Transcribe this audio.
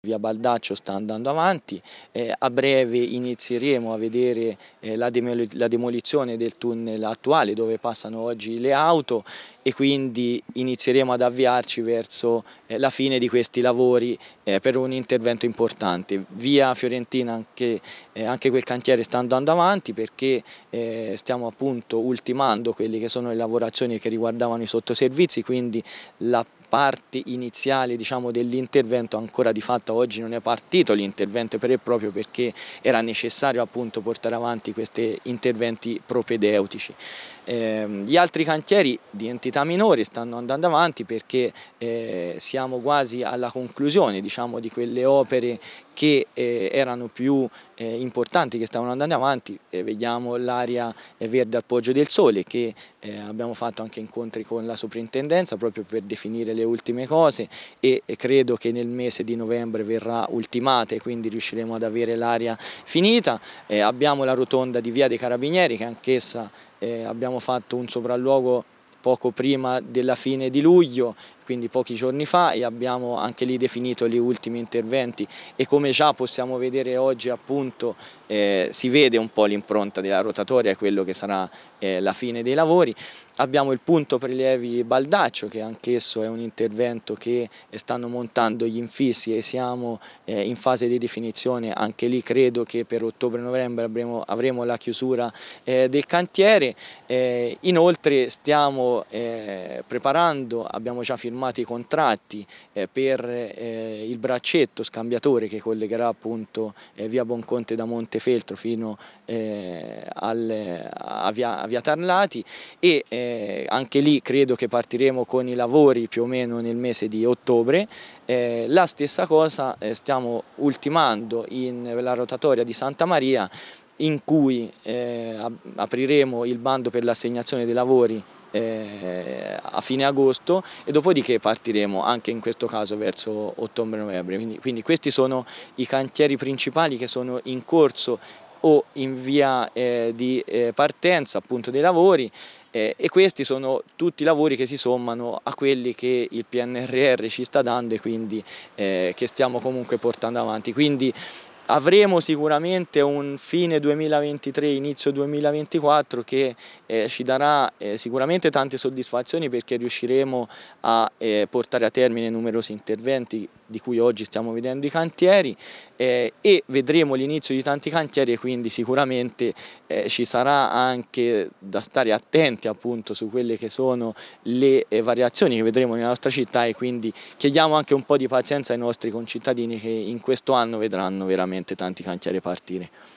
Via Baldaccio sta andando avanti, eh, a breve inizieremo a vedere eh, la, demol la, demolizione del tunnel attuale dove passano oggi le auto e quindi inizieremo ad avviarci verso eh, la fine di questi lavori eh, per un intervento importante. Via Fiorentina anche, eh, anche, quel cantiere sta andando avanti perché eh, stiamo appunto ultimando quelle che sono le lavorazioni che riguardavano i sottoservizi, quindi la parti iniziali diciamo, dell'intervento, ancora di fatto oggi non è partito l'intervento per e proprio perché era necessario appunto portare avanti questi interventi propedeutici. Eh, gli altri cantieri di entità minore stanno andando avanti perché eh, siamo quasi alla conclusione diciamo, di quelle opere che eh, erano più eh, importanti, che stavano andando avanti, eh, vediamo l'area verde al Poggio del Sole che eh, abbiamo fatto anche incontri con la soprintendenza proprio per definire le ultime cose e credo che nel mese di novembre verrà ultimate, quindi riusciremo ad avere l'aria finita. Eh, abbiamo la rotonda di Via dei Carabinieri che anch'essa eh, abbiamo fatto un sopralluogo poco prima della fine di luglio quindi pochi giorni fa e abbiamo anche lì definito gli ultimi interventi e come già possiamo vedere oggi appunto eh, si vede un po' l'impronta della rotatoria, quello che sarà eh, la fine dei lavori. Abbiamo il punto prelievi Baldaccio che anch'esso è un intervento che stanno montando gli infissi e siamo eh, in fase di definizione, anche lì credo che per ottobre-novembre avremo, avremo, la chiusura eh, del cantiere. Eh, inoltre stiamo eh, preparando, abbiamo già firmato firmato i contratti eh, per eh, il braccetto scambiatore che collegherà appunto eh, via Bonconte da Montefeltro fino al, a, via, a, via, Tarlati e anche lì credo che partiremo con i lavori più o meno nel mese di ottobre. la stessa cosa stiamo ultimando nella rotatoria di Santa Maria in cui eh, apriremo il bando per l'assegnazione dei lavori eh, a fine agosto e dopodiché partiremo anche in questo caso verso ottobre-novembre. Quindi, quindi, questi sono i cantieri principali che sono in corso o in via eh, di eh, partenza appunto dei lavori eh, e questi sono tutti i lavori che si sommano a quelli che il PNRR ci sta dando e quindi eh, che stiamo comunque portando avanti. Quindi avremo sicuramente un fine 2023, inizio 2024 che eh, ci darà eh, sicuramente tante soddisfazioni perché riusciremo a eh, portare a termine numerosi interventi di cui oggi stiamo vedendo i cantieri eh, e vedremo l'inizio di tanti cantieri e quindi sicuramente eh, ci sarà anche da stare attenti appunto su quelle che sono le eh, variazioni che vedremo nella nostra città e quindi chiediamo anche un po' di pazienza ai nostri concittadini che in questo anno vedranno veramente tanti cantieri partire.